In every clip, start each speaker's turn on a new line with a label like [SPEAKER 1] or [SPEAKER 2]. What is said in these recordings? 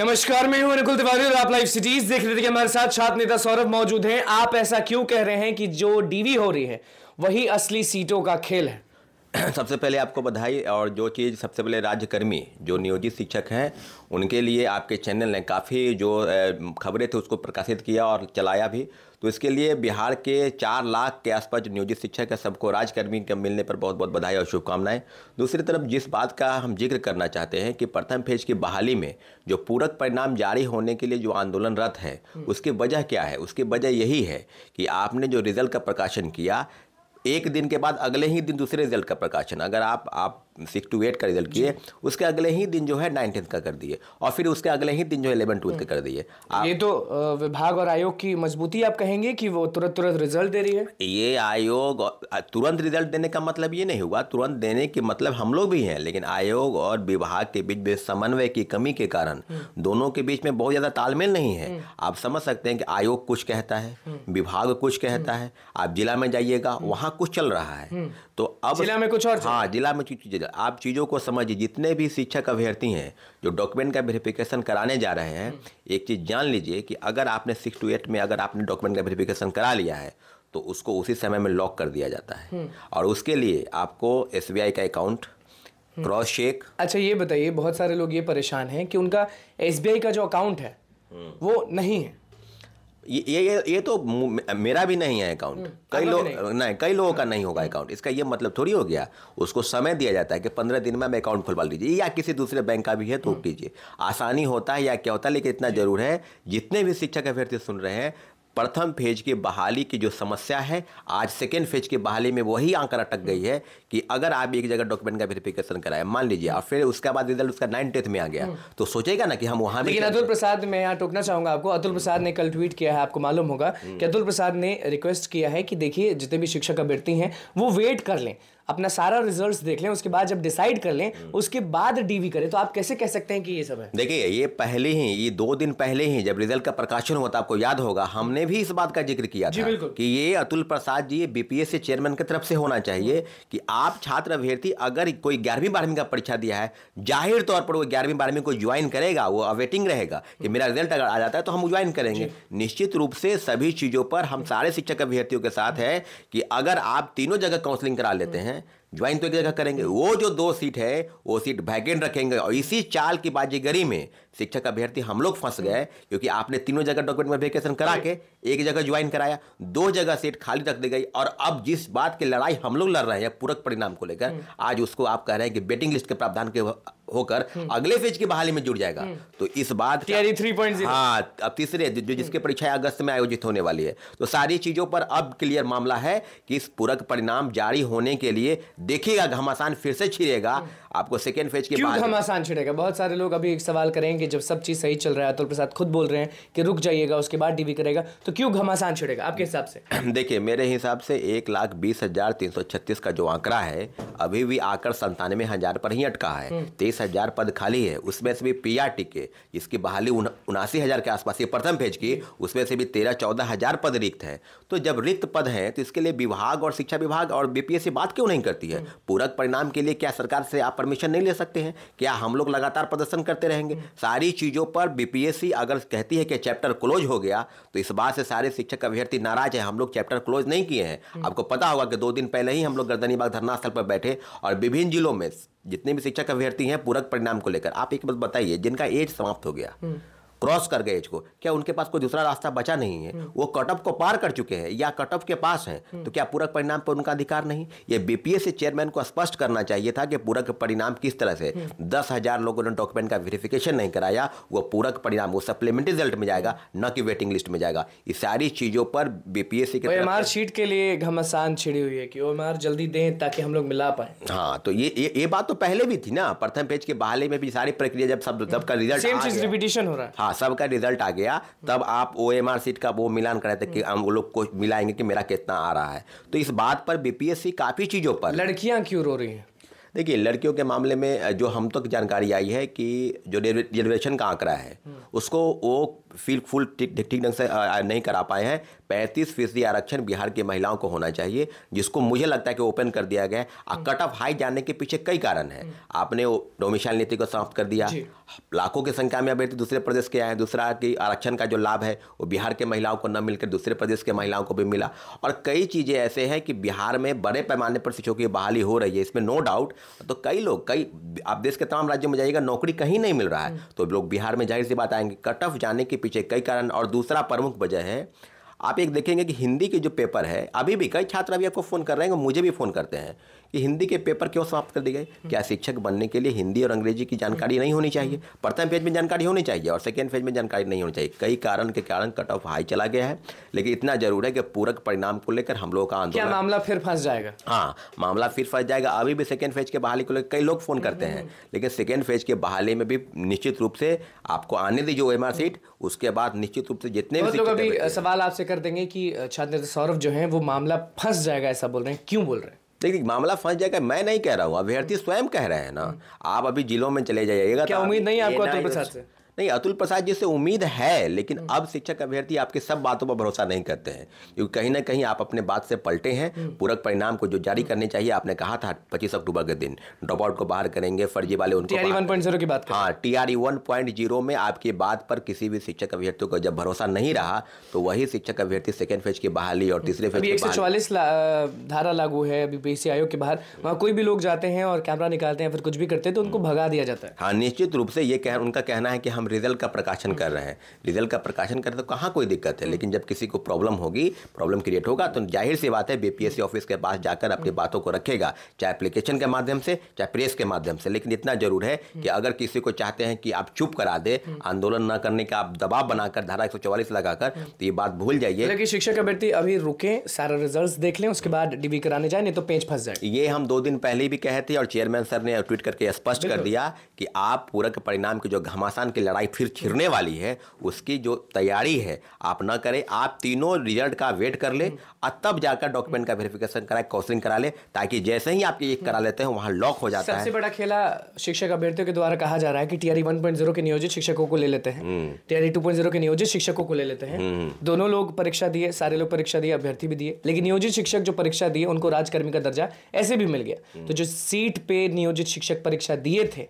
[SPEAKER 1] नमस्कार मैं हूं अनुकुल तिवारी और आप लाइव सिटीज देख रहे थे हमारे साथ छात्र नेता सौरभ मौजूद हैं आप ऐसा क्यों कह रहे हैं कि जो डीवी हो रही है वही असली सीटों का खेल है
[SPEAKER 2] सबसे पहले आपको बधाई और जो चीज़ सबसे पहले राज्यकर्मी जो नियोजित शिक्षक हैं उनके लिए आपके चैनल ने काफ़ी जो खबरें थी उसको प्रकाशित किया और चलाया भी तो इसके लिए बिहार के चार लाख के आसपास जो नियोजित शिक्षक है सबको राज्यकर्मी के मिलने पर बहुत बहुत बधाई और शुभकामनाएं दूसरी तरफ जिस बात का हम जिक्र करना चाहते हैं कि प्रथम फेज की बहाली में जो पूरक परिणाम जारी होने के लिए जो आंदोलनरत है हम्म। उसकी वजह क्या है उसकी वजह यही है कि आपने जो रिजल्ट का प्रकाशन किया एक दिन के बाद अगले ही दिन दूसरे रिजल्ट का प्रकाशन अगर आप आप सिक्स टू एट का रिजल्ट किए उसके अगले ही दिन जो है नाइनटीन का कर दिए और फिर उसके
[SPEAKER 1] अगले ही दिन जो है इलेवन ट्वेल्थ का कर दिए
[SPEAKER 2] ये तो विभाग
[SPEAKER 1] और आयोग की मजबूती आप कहेंगे कि वो तुरंत तुरंत रिजल्ट दे रही है
[SPEAKER 2] ये आयोग तुरंत रिजल्ट देने का मतलब ये नहीं हुआ तुरंत देने के मतलब हम लोग भी हैं लेकिन आयोग और विभाग के बीच समन्वय की कमी के कारण हम्म। दोनों के बीच में बहुत ज़्यादा तालमेल नहीं है हम्म। आप समझ सकते हैं कि आयोग कुछ कहता है हम्म। विभाग कुछ कहता है आप जिला में जाइएगा वहां कुछ चल रहा है तो अब जिला में कुछ और हाँ जिला में चीज आप चीज़ों को समझिए जितने भी शिक्षक अभ्यर्थी हैं जो डॉक्यूमेंट का वेरिफिकेशन कराने जा रहे हैं हम्म। एक चीज़ जान लीजिए कि अगर आपने सिक्स टू एट में अगर आपने डॉक्यूमेंट का वेरिफिकेशन करा लिया है तो उसको उसी समय में लॉक कर दिया जाता है हम्म। और उसके लिए आपको एस का अकाउंट क्रॉस चेक
[SPEAKER 1] अच्छा ये बताइए बहुत सारे लोग ये परेशान हैं कि उनका एस का जो अकाउंट है हम्म। वो नहीं है
[SPEAKER 2] ये ये ये तो मेरा भी नहीं है अकाउंट हम्म, कई लोग नहीं, नहीं कई लोगों का हाँ। नहीं होगा अकाउंट इसका ये मतलब थोड़ी हो गया उसको समय दिया जाता है कि पंद्रह दिन में अकाउंट खुलवा लीजिए या किसी दूसरे बैंक का भी है तो दीजिए हम्म। आसानी होता है या क्या होता है लेकिन इतना जरूर है जितने भी शिक्षक अभ्यर्थी सुन रहे हैं प्रथम फेज की बहाली की जो समस्या है आज सेकेंड फेज की बहाली में वही आंकड़ा अटक गई है कि अगर आप एक जगह डॉक्यूमेंट का वेरिफिकेशन कराए मान लीजिए और फिर उसके बाद रिजल्ट उसका नाइन टेंथ में आ गया हम्म। तो सोचेगा ना कि हम वहां लेकिन अतुल
[SPEAKER 1] प्रसाद मैं यहाँ टोकना चाहूंगा आपको अतुल प्रसाद ने कल ट्वीट किया है आपको मालूम होगा हम्म। कि अतुल प्रसाद ने रिक्वेस्ट किया है कि देखिए जितने भी शिक्षक अभ्यर्थी हैं वो वेट कर लें अपना सारा रिजल्ट्स देख लें उसके बाद जब डिसाइड कर लें हम्म। उसके बाद डीवी करें तो आप कैसे कह सकते हैं कि ये सब है
[SPEAKER 2] देखिए ये पहले ही ये दो दिन पहले ही जब रिजल्ट का प्रकाशन हुआ था आपको याद होगा हमने भी इस बात का जिक्र किया था कि ये अतुल प्रसाद जी बीपीएस से चेयरमैन की तरफ से होना चाहिए हम्म। कि आप छात्र अभ्यर्थी अगर कोई ग्यारहवीं बारहवीं का परीक्षा दिया है जाहिर तौर पर वो ग्यारहवीं बारहवीं को ज्वाइन करेगा वो अवेटिंग रहेगा कि हम्म। मेरा रिजल्ट अगर आ जाता है तो हम ज्वाइन करेंगे निश्चित रूप से सभी चीज़ों पर हम सारे शिक्षक अभ्यर्थियों के साथ है कि अगर आप तीनों जगह काउंसलिंग करा लेते हैं ज्वाइन तो एक जगह करेंगे वो जो दो सीट है वो सीट वैकेंट रखेंगे और इसी चाल की बाजीगरी में शिक्षक अभ्यर्थी हम लोग फंस गए क्योंकि आपने तीनों जगह डॉक्यूमेंट में वेरिफिकेशन करा के एक जगह ज्वाइन कराया दो जगह सीट खाली रख दी गई और अब जिस बात की लड़ाई हम लोग लड़ रहे हैं पूरक परिणाम को लेकर हम्म। आज उसको आप कह रहे हैं कि बेटिंग लिस्ट के प्रावधान के होकर हम्म। अगले फेज की बहाली में जुड़ जाएगा हम्म। तो इस बात थ्री पॉइंट हाँ अब तीसरे जो जिसकी परीक्षा अगस्त में आयोजित होने वाली है तो सारी चीजों पर अब क्लियर मामला है कि इस पूरक परिणाम जारी होने के लिए देखिएगा घमासान फिर से छिड़ेगा आपको सेकेंड फेज के बाद हम आसान
[SPEAKER 1] छिड़ेगा बहुत सारे लोग अभी एक सवाल करेंगे जब सब चीज़ सही चल रहा है अतुल प्रसाद खुद बोल रहे हैं कि रुक जाइएगा उसके बाद डीवी करेगा तो क्यों घमासान छिड़ेगा आपके हिसाब से
[SPEAKER 2] देखिए मेरे हिसाब से एक लाख बीस हजार तीन सौ छत्तीस का जो आंकड़ा है अभी भी आकर संतानवे हजार पर ही अटका है हम्म। तेईस हजार पद खाली है उसमें से भी पी आर टी के इसकी बहाली उनासी हजार के आसपास ये प्रथम फेज की उसमें से भी तेरह चौदह हजार पद रिक्त है तो जब रिक्त पद है तो इसके लिए विभाग और शिक्षा विभाग और बीपीएससी बात क्यों नहीं करती है हम्म। पूरक परिणाम के लिए क्या सरकार से आप परमिशन नहीं ले सकते हैं क्या हम लोग लगातार प्रदर्शन करते रहेंगे सारी चीज़ों पर बीपीएससी अगर कहती है कि चैप्टर क्लोज हो गया तो इस बात से सारे शिक्षक अभ्यर्थी नाराज है हम लोग चैप्टर क्लोज नहीं किए हैं हम्म। आपको पता होगा कि दो दिन पहले ही हम लोग गर्दनीबाग धरना स्थल पर बैठे और विभिन्न जिलों में जितने भी शिक्षक अभ्यर्थी हैं पूरक परिणाम को लेकर आप एक बात बताइए जिनका एज समाप्त हो गया हम्म। क्रॉस कर गए इसको क्या उनके पास कोई दूसरा रास्ता बचा नहीं है हम्म। वो कटअप को पार कर चुके हैं या कटअप के पास हैं हम्म। तो क्या पूरक परिणाम पर उनका अधिकार नहीं ये बीपीएससी चेयरमैन को स्पष्ट करना चाहिए था कि पूरक परिणाम किस तरह से हम्म। दस हजार लोगों ने डॉक्यूमेंट का वेरिफिकेशन नहीं कराया वो पूरक परिणाम वो सप्लीमेंट रिजल्ट में जाएगा न कि वेटिंग लिस्ट में जाएगा ये सारी चीजों पर बीपीएससी के एम
[SPEAKER 1] शीट के लिए घमासान छिड़ी हुई है कि ओ जल्दी दें ताकि हम लोग मिला पाए
[SPEAKER 2] हाँ तो ये ये बात तो पहले भी थी ना प्रथम पेज के बहाले में भी सारी प्रक्रिया जब सब जब का रिजल्ट हो रहा है हाँ, हाँ सबका रिजल्ट आ गया तब आप ओ एम आर सीट का वो मिलान थे कि हम वो लोग को मिलाएंगे कि मेरा कितना आ रहा है तो इस बात पर बीपीएससी काफ़ी चीज़ों पर लड़कियाँ क्यों रो रही हैं देखिए लड़कियों के मामले में जो हम तक तो जानकारी आई है कि जो रिजर्वेशन का आंकड़ा है उसको वो फील फुल ठीक ढंग से नहीं करा पाए हैं पैंतीस फीसदी आरक्षण बिहार की महिलाओं को होना चाहिए जिसको मुझे लगता है कि ओपन कर दिया गया है और हम्म। कट ऑफ हाई जाने के पीछे कई कारण हैं हम्म। आपने डोमिशाल नीति को समाप्त कर दिया लाखों की संख्या में अभ्यर्थी दूसरे प्रदेश के आए हैं दूसरा कि आरक्षण का जो लाभ है वो बिहार के महिलाओं को न मिलकर दूसरे प्रदेश के महिलाओं को भी मिला और कई चीज़ें ऐसे हैं कि बिहार में बड़े पैमाने पर शिक्षकों की बहाली हो रही है इसमें नो डाउट तो कई लोग कई आप देश के तमाम राज्यों में जाइएगा नौकरी कहीं नहीं मिल रहा है हम्म। तो लोग बिहार में जाहिर सी बात आएंगे कट ऑफ जाने के पीछे कई कारण और दूसरा प्रमुख वजह है आप एक देखेंगे कि हिंदी के जो पेपर है अभी भी कई छात्र अभी आपको फ़ोन कर रहे हैं मुझे भी फ़ोन करते हैं कि हिंदी के पेपर क्यों समाप्त कर दिए गए हम्म। क्या शिक्षक बनने के लिए हिंदी और अंग्रेजी की जानकारी नहीं होनी चाहिए हम्म। प्रथम फेज में जानकारी होनी चाहिए और सेकेंड फेज में जानकारी नहीं होनी चाहिए कई कारण के कारण कट ऑफ हाई चला गया है लेकिन इतना जरूर है कि पूरक परिणाम को लेकर हम लोगों का आंदोलन मामला
[SPEAKER 1] फिर फंस जाएगा
[SPEAKER 2] हाँ मामला फिर फंस जाएगा अभी भी सेकेंड फेज के बहाली को लेकर कई लोग फोन करते हैं हम्म। लेकिन सेकेंड फेज के बहाली में भी निश्चित रूप से आपको आने दी जो एम सीट उसके बाद निश्चित रूप से जितने भी लोग अभी
[SPEAKER 1] सवाल आपसे कर देंगे कि छात्र सौरभ जो है वो मामला फंस जाएगा ऐसा बोल रहे हैं क्यों बोल रहे हैं देखिए मामला फंस जाएगा मैं नहीं कह रहा हूँ
[SPEAKER 2] अभ्यर्थी स्वयं कह रहे हैं ना हम्म। आप अभी जिलों में चले जाइएगा क्या तो उम्मीद नहीं आपको से नहीं अतुल प्रसाद जी से उम्मीद है लेकिन हम्म। अब शिक्षक अभ्यर्थी आपकी सब बातों पर भरोसा नहीं करते हैं क्योंकि कहीं ना कहीं आप अपने बात से पलटे हैं हम्म। पूरक परिणाम को जो जारी हम्म। करने चाहिए आपने कहा था पच्चीस अक्टूबर के दिन ड्रॉप आउट को बाहर करेंगे फर्जी वाले उनको की बात हाँ टी आर में आपकी बात पर किसी भी शिक्षक अभ्यर्थियों को जब भरोसा नहीं रहा तो वही शिक्षक अभ्यर्थी सेकेंड फेज की बहाली और तीसरे फेज एक सौ चौवालीस
[SPEAKER 1] धारा लागू है अभी पीसी आयोग के बाहर वहाँ कोई भी लोग जाते हैं और कैमरा निकालते हैं फिर कुछ भी करते हैं तो उनको भगा दिया जाता है
[SPEAKER 2] हाँ निश्चित रूप से ये कह, उनका कहना है कि हम रिजल्ट का प्रकाशन कर रहे हैं रिजल्ट का प्रकाशन करें तो कहाँ कोई दिक्कत है हम्म। लेकिन जब किसी को प्रॉब्लम होगी प्रॉब्लम क्रिएट होगा तो जाहिर सी बात है बीपीएससी ऑफिस के पास जाकर अपनी हम्म। बातों को रखेगा चाहे एप्लीकेशन के माध्यम से चाहे प्रेस के माध्यम से लेकिन इतना जरूर है कि हम्म। अगर किसी को चाहते हैं कि आप चुप करा दे आंदोलन न करने का आप दबाव बनाकर धारा एक लगाकर तो ये बात भूल जाइए
[SPEAKER 1] मतलब शिक्षक अभ्यर्थी अभी रुके सारा रिजल्ट देख लें उसके बाद डीबी कराने जाए नहीं तो पेंच फंस जाए
[SPEAKER 2] ये हम दो दिन पहले भी कहे थे और चेयरमैन सर ने ट्वीट करके स्पष्ट कर दिया कि आप पूरक परिणाम की जो घमासान की लड़ाई लड़ाई फिर छिड़ने वाली है उसकी जो तैयारी है आप ना करें आप तीनों रिजल्ट का वेट कर ले और तब जाकर डॉक्यूमेंट का वेरिफिकेशन कराए काउंसलिंग करा ले ताकि जैसे ही आप ये करा लेते हैं वहाँ लॉक हो जाता है सबसे बड़ा
[SPEAKER 1] खेला शिक्षक अभ्यर्थियों के द्वारा कहा जा रहा है कि टीआरई 1.0 के नियोजित शिक्षकों को ले लेते हैं टीआरई हम्म। 2.0 के नियोजित शिक्षकों को ले लेते हैं हम्म। दोनों लोग परीक्षा दिए सारे लोग परीक्षा दिए अभ्यर्थी भी दिए लेकिन नियोजित शिक्षक जो परीक्षा दिए उनको राजकर्मी का दर्जा ऐसे भी मिल गया हम्म। तो जो सीट पे नियोजित शिक्षक परीक्षा दिए थे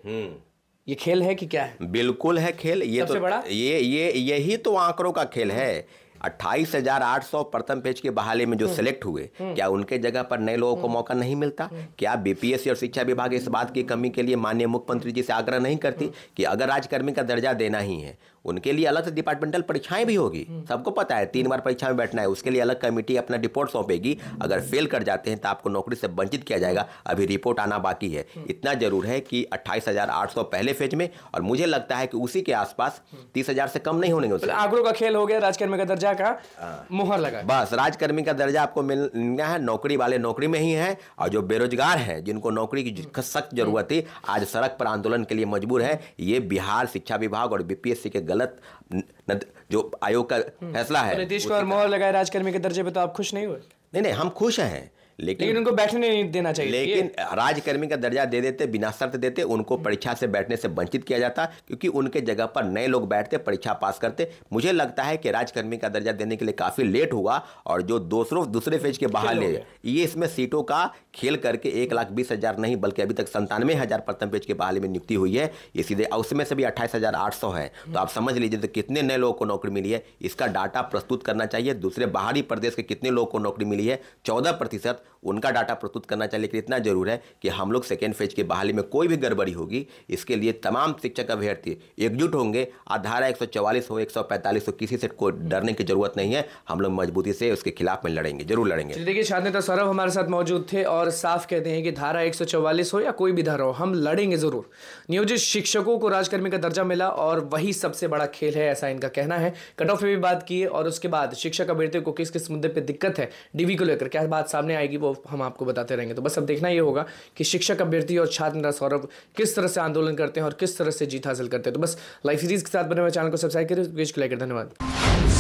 [SPEAKER 1] ये खेल है कि क्या है
[SPEAKER 2] बिल्कुल है खेल ये तो बड़ा ये ये यही तो आंकड़ों का खेल है अट्ठाईस हजार आठ सौ प्रथम पेज के बहाली में जो सिलेक्ट हम्म। हुए हम्म। क्या उनके जगह पर नए लोगों को हम्म। मौका नहीं मिलता क्या बीपीएससी और शिक्षा विभाग इस बात की कमी के लिए माननीय मुख्यमंत्री जी से आग्रह नहीं करती कि अगर राजकर्मी का दर्जा देना ही है उनके लिए अलग से डिपार्टमेंटल परीक्षाएं भी होगी सबको पता है तीन बार परीक्षा में बैठना है उसके लिए अलग कमेटी अपना रिपोर्ट सौंपेगी अगर फेल कर जाते हैं तो आपको नौकरी से वंचित किया जाएगा अभी रिपोर्ट आना बाकी है इतना जरूर है कि अट्ठाईस पहले फेज में और मुझे लगता है कि उसी के आसपास तीस से कम नहीं होने आंकड़ों का खेल हो गया राजकर्मी का दर्जा राजा का मोहर लगा बस राजकर्मी का दर्जा आपको मिलना है नौकरी वाले नौकरी में ही है और जो बेरोजगार है जिनको नौकरी की सख्त जरूरत थी आज सड़क पर आंदोलन के लिए मजबूर है ये बिहार शिक्षा विभाग और बीपीएससी के गलत जो आयोग का हम्म। फैसला है तो नीतीश कुमार
[SPEAKER 1] मोहर लगाए राजकर्मी के दर्जे पर तो आप खुश नहीं हुए नहीं नहीं हम खुश हैं
[SPEAKER 2] लेकिन, लेकिन उनको बैठने नहीं देना चाहिए लेकिन राजकर्मी का दर्जा दे देते बिना शर्त देते उनको हम्म। परीक्षा से बैठने से वंचित किया जाता क्योंकि उनके जगह पर नए लोग बैठते परीक्षा पास करते मुझे लगता है कि राजकर्मी का दर्जा देने के लिए काफ़ी लेट हुआ और जो दूसरों दूसरे फेज के बाहर ले ये इसमें सीटों का खेल करके एक लाख बीस हज़ार नहीं बल्कि अभी तक संतानवे हज़ार प्रथम पेज के बहाली में नियुक्ति हुई है ये सीधे उसमें से भी अट्ठाईस हज़ार आठ सौ है तो आप समझ लीजिए तो कितने नए लोगों को नौकरी मिली है इसका डाटा प्रस्तुत करना चाहिए दूसरे बाहरी प्रदेश के कितने लोगों को नौकरी मिली है चौदह प्रतिशत उनका डाटा प्रस्तुत करना चाहिए लेकिन इतना जरूर है कि हम लोग सेकेंड फेज की बहाली में कोई भी गड़बड़ी होगी इसके लिए तमाम शिक्षक अभ्यर्थी एकजुट होंगे और धारा एक हो एक हो किसी से कोई डरने की जरूरत नहीं है हम लोग मजबूती से उसके खिलाफ में लड़ेंगे जरूर लड़ेंगे
[SPEAKER 1] देखिए छात्र नेता तो सौरभ हमारे साथ मौजूद थे और साफ कहते हैं कि धारा एक हो या कोई भी धारा हो हम लड़ेंगे जरूर नियोजित शिक्षकों को राजकर्मी का दर्जा मिला और वही सबसे बड़ा खेल है ऐसा इनका कहना है कट ऑफ में भी बात की और उसके बाद शिक्षक अभ्यर्थियों को किस किस मुद्दे पर दिक्कत है डीवी को लेकर क्या बात सामने आएगी जाएगी वो हम आपको बताते रहेंगे तो बस अब देखना ये होगा कि शिक्षक अभ्यर्थी और छात्र नेता सौरभ किस तरह से आंदोलन करते हैं और किस तरह से जीत हासिल करते हैं तो बस लाइव सीरीज़ के साथ बने हुए चैनल को सब्सक्राइब करें धन्यवाद